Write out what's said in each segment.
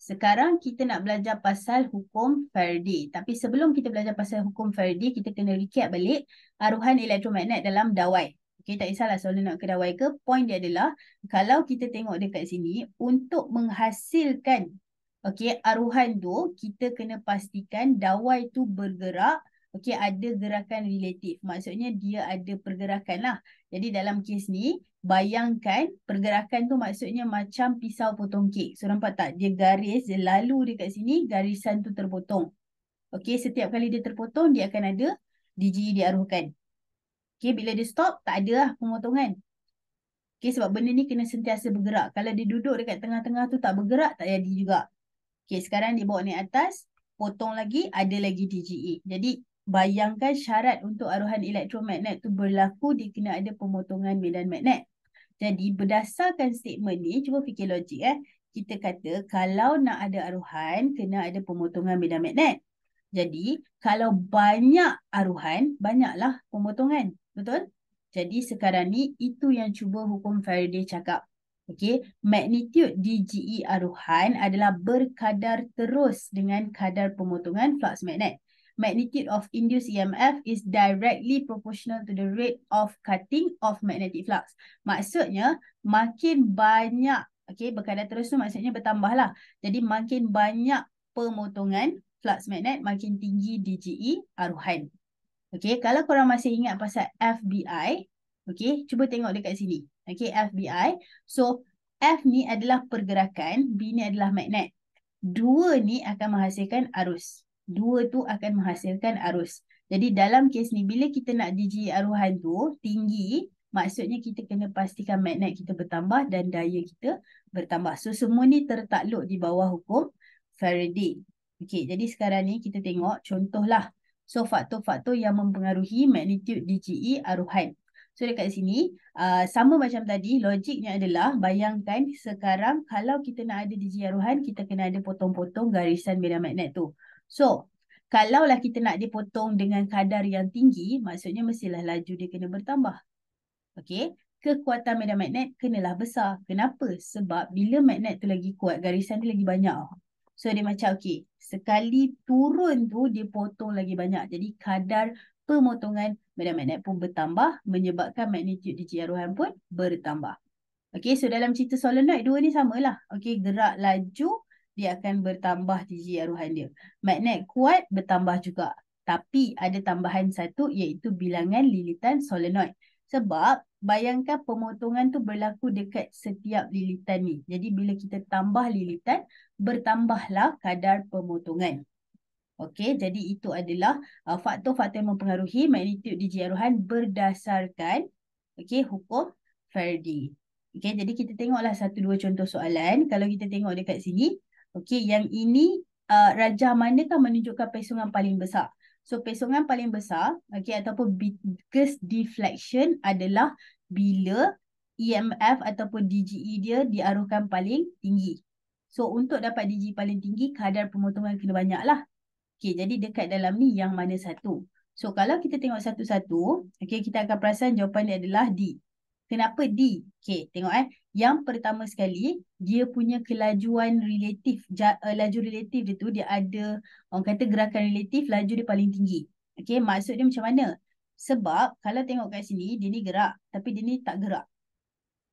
Sekarang kita nak belajar pasal hukum Faraday. Tapi sebelum kita belajar pasal hukum Faraday, kita kena recap balik aruhan elektromagnet dalam dawai. Okay, tak kisahlah soalan nak ke dawai ke. Point dia adalah, kalau kita tengok dekat sini, untuk menghasilkan okay, aruhan tu, kita kena pastikan dawai tu bergerak Okey, ada gerakan relatif. Maksudnya dia ada pergerakan lah. Jadi dalam kes ni, bayangkan pergerakan tu maksudnya macam pisau potong kek. So nampak tak? Dia garis, dia lalu dekat sini, garisan tu terpotong. Okey, setiap kali dia terpotong, dia akan ada DGE diaruhkan. Okey, bila dia stop, tak ada lah pemotongan. Okey, sebab benda ni kena sentiasa bergerak. Kalau dia duduk dekat tengah-tengah tu tak bergerak, tak jadi juga. Okey, sekarang dia bawa naik atas, potong lagi, ada lagi DGE. Jadi, bayangkan syarat untuk aruhan elektromagnet tu berlaku dia kena ada pemotongan medan magnet. Jadi berdasarkan statement ni, cuba fikir logik eh. Kita kata kalau nak ada aruhan, kena ada pemotongan medan magnet. Jadi kalau banyak aruhan, banyaklah pemotongan. Betul? Jadi sekarang ni itu yang cuba hukum Faraday cakap. Okey, magnitude DGE aruhan adalah berkadar terus dengan kadar pemotongan flux magnet magnitude of induced EMF is directly proportional to the rate of cutting of magnetic flux. Maksudnya, makin banyak, okay, berkadar terus tu maksudnya bertambahlah. Jadi, makin banyak pemotongan flux magnet, makin tinggi DGE aruhan. Okay, kalau korang masih ingat pasal FBI, okay, cuba tengok dekat sini. Okay, FBI. So, F ni adalah pergerakan, B ni adalah magnet. Dua ni akan menghasilkan arus dua tu akan menghasilkan arus. Jadi dalam kes ni bila kita nak DG aruhan tu tinggi maksudnya kita kena pastikan magnet kita bertambah dan daya kita bertambah. So semua ni tertakluk di bawah hukum Faraday. Okay jadi sekarang ni kita tengok contohlah. So faktor-faktor yang mempengaruhi magnitude DGE aruhan. So dekat sini uh, sama macam tadi logiknya adalah bayangkan sekarang kalau kita nak ada DGE aruhan kita kena ada potong-potong garisan bidang magnet tu. So, kalaulah kita nak dipotong dengan kadar yang tinggi, maksudnya mestilah laju dia kena bertambah. Okey, kekuatan medan magnet kenalah besar. Kenapa? Sebab bila magnet tu lagi kuat, garisan dia lagi banyak. So, dia macam okay. sekali turun tu dia potong lagi banyak. Jadi, kadar pemotongan medan magnet pun bertambah menyebabkan magnitude di jaruhan pun bertambah. Okey, so dalam cerita solenoid dua ni samalah. Okey, gerak laju, dia akan bertambah jiji aruhan dia. Magnet kuat bertambah juga. Tapi ada tambahan satu iaitu bilangan lilitan solenoid. Sebab bayangkan pemotongan tu berlaku dekat setiap lilitan ni. Jadi bila kita tambah lilitan, bertambahlah kadar pemotongan. Okey, jadi itu adalah uh, faktor-faktor yang mempengaruhi magnitud jiji aruhan berdasarkan okey hukum Faraday. Okey, jadi kita tengoklah satu dua contoh soalan. Kalau kita tengok dekat sini, Okey, yang ini uh, rajah manakah menunjukkan pesongan paling besar? So pesongan paling besar, okey ataupun biggest deflection adalah bila EMF ataupun DGE dia diarahkan paling tinggi. So untuk dapat DGE paling tinggi, kadar pemotongan kena banyaklah. Okey, jadi dekat dalam ni yang mana satu? So kalau kita tengok satu-satu, okey kita akan perasan jawapan dia adalah D. Kenapa D? Okay, tengok eh. Yang pertama sekali, dia punya kelajuan relatif, eh, laju relatif dia tu, dia ada, orang kata gerakan relatif, laju dia paling tinggi. Okay, maksud dia macam mana? Sebab, kalau tengok kat sini, dia ni gerak, tapi dia ni tak gerak.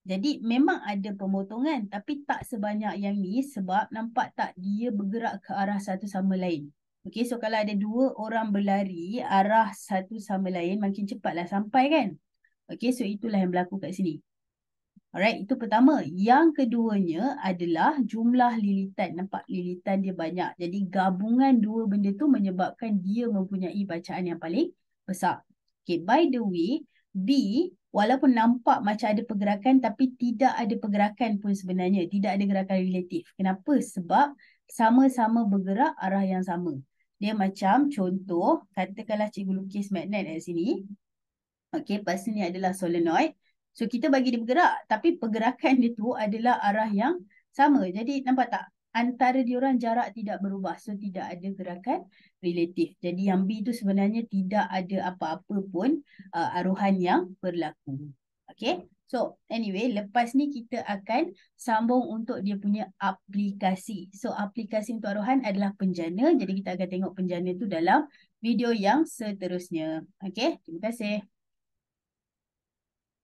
Jadi, memang ada pemotongan, tapi tak sebanyak yang ni, sebab nampak tak dia bergerak ke arah satu sama lain. Okay, so kalau ada dua orang berlari arah satu sama lain, makin cepatlah sampai kan? Okay, so itulah yang berlaku kat sini. Alright, itu pertama. Yang keduanya adalah jumlah lilitan. Nampak lilitan dia banyak. Jadi gabungan dua benda tu menyebabkan dia mempunyai bacaan yang paling besar. Okay, by the way, B walaupun nampak macam ada pergerakan tapi tidak ada pergerakan pun sebenarnya. Tidak ada gerakan relatif. Kenapa? Sebab sama-sama bergerak arah yang sama. Dia macam contoh, katakanlah cikgu lukis magnet kat sini. Okey, lepas ni adalah solenoid. So, kita bagi dia bergerak. Tapi pergerakan dia tu adalah arah yang sama. Jadi, nampak tak? Antara diorang jarak tidak berubah. So, tidak ada gerakan relatif. Jadi, yang B tu sebenarnya tidak ada apa-apa pun uh, aruhan yang berlaku. Okey. So, anyway, lepas ni kita akan sambung untuk dia punya aplikasi. So, aplikasi untuk aruhan adalah penjana. Jadi, kita akan tengok penjana tu dalam video yang seterusnya. Okey, Terima kasih.